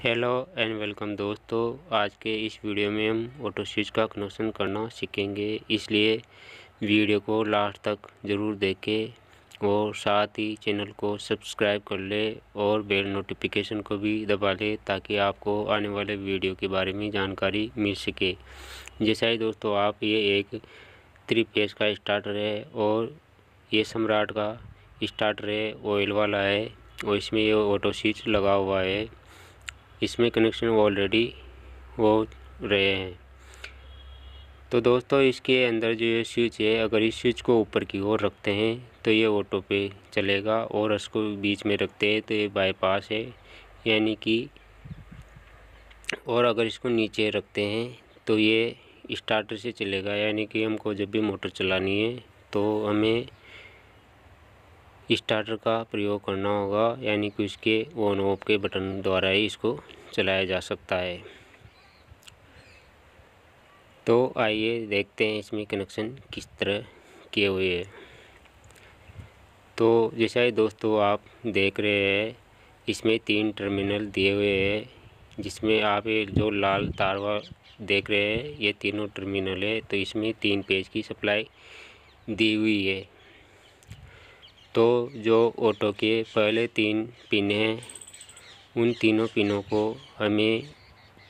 hello and welcome दोस्तों आज के इस वीडियो में हम ऑटो स्विच का कनेक्शन करना सीखेंगे इसलिए वीडियो को लास्ट तक ज़रूर देखें और साथ ही चैनल को सब्सक्राइब कर ले और बेल नोटिफिकेशन को भी दबा ले ताकि आपको आने वाले वीडियो के बारे में जानकारी मिल सके जैसा ही दोस्तों आप ये एक थ्री फेस का स्टार्टर है और ये सम्राट का स्टार्टर है ऑयल वाला है और इसमें ये ऑटो स्विच लगा हुआ है इसमें कनेक्शन ऑलरेडी हो रहे हैं तो दोस्तों इसके अंदर जो ये स्विच है अगर इस स्विच को ऊपर की ओर रखते हैं तो ये ऑटो पे चलेगा और इसको बीच में रखते हैं तो ये बाईपास है यानी कि और अगर इसको नीचे रखते हैं तो ये स्टार्टर से चलेगा यानी कि हमको जब भी मोटर चलानी है तो हमें स्टार्टर का प्रयोग करना होगा यानी कि उसके ऑन ऑफ के बटन द्वारा ही इसको चलाया जा सकता है तो आइए देखते हैं इसमें कनेक्शन किस तरह किए हुए हैं तो जैसा ही दोस्तों आप देख रहे हैं इसमें तीन टर्मिनल दिए हुए हैं जिसमें आप ये जो लाल तार देख रहे हैं ये तीनों टर्मिनल है तो इसमें तीन पेज की सप्लाई दी हुई है तो जो ऑटो के पहले तीन पिन हैं उन तीनों पिनों को हमें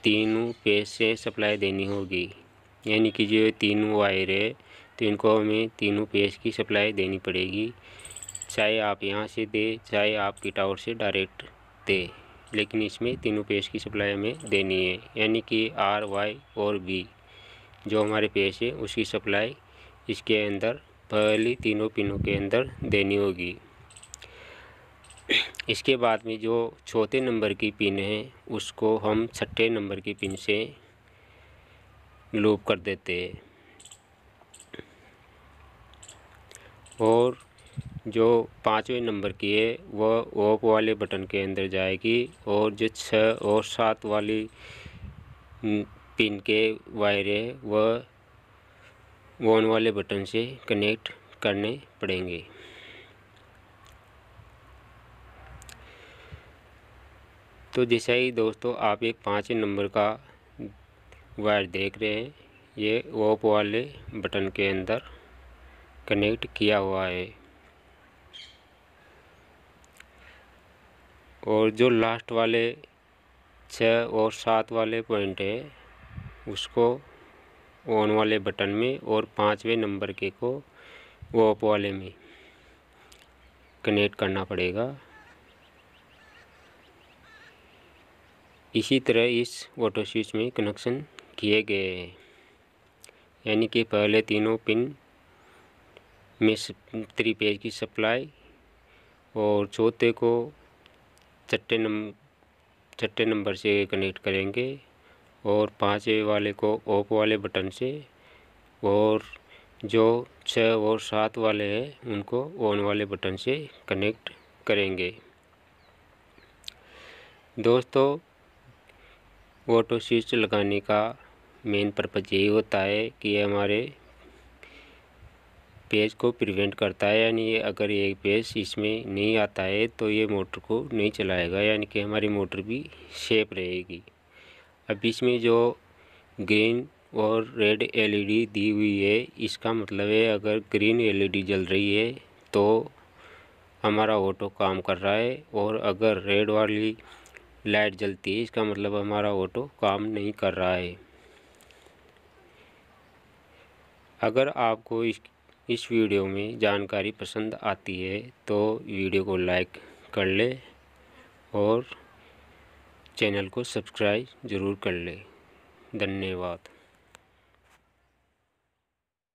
तीनों पेज से सप्लाई देनी होगी यानी कि जो तीनों वायर है तो इनको हमें तीनों पेज की सप्लाई देनी पड़ेगी चाहे आप यहाँ से दे चाहे आपकी टावर से डायरेक्ट दे लेकिन इसमें तीनों पेज की सप्लाई हमें देनी है यानी कि आर वाई और बी जो हमारे पेज है उसकी सप्लाई इसके अंदर पहली तीनों पिनों के अंदर देनी होगी इसके बाद में जो चौथे नंबर की पिन है उसको हम छठे नंबर की पिन से लूप कर देते हैं और जो पाँचवें नंबर की है वह ऑफ वाले बटन के अंदर जाएगी और जो छः और सात वाली पिन के वायर है वह ऑन वाले बटन से कनेक्ट करने पड़ेंगे तो जैसा ही दोस्तों आप एक पाँच नंबर का वायर देख रहे हैं ये ऑप वाले बटन के अंदर कनेक्ट किया हुआ है और जो लास्ट वाले छः और सात वाले पॉइंट है उसको ऑन वाले बटन में और पाँचवें नंबर के को ऑफ वाले में कनेक्ट करना पड़ेगा इसी तरह इस ऑटो स्विच में कनेक्शन किए गए हैं यानी कि पहले तीनों पिन में थ्री पेज की सप्लाई और चौथे को छठे नंबर छठे नंबर से कनेक्ट करेंगे और पाँचवें वाले को ऑफ वाले बटन से और जो छः और सात वाले हैं उनको ऑन वाले बटन से कनेक्ट करेंगे दोस्तों ऑटो स्विच लगाने का मेन पर्पज़ यही होता है कि ये हमारे पेज को प्रिवेंट करता है यानी ये अगर ये पेज इसमें नहीं आता है तो ये मोटर को नहीं चलाएगा यानी कि हमारी मोटर भी सेफ रहेगी अब इसमें जो ग्रीन और रेड एलईडी दी हुई है इसका मतलब है अगर ग्रीन एलईडी जल रही है तो हमारा ऑटो काम कर रहा है और अगर रेड वाली लाइट जलती है इसका मतलब हमारा ऑटो काम नहीं कर रहा है अगर आपको इस इस वीडियो में जानकारी पसंद आती है तो वीडियो को लाइक कर ले और चैनल को सब्सक्राइब ज़रूर कर लें धन्यवाद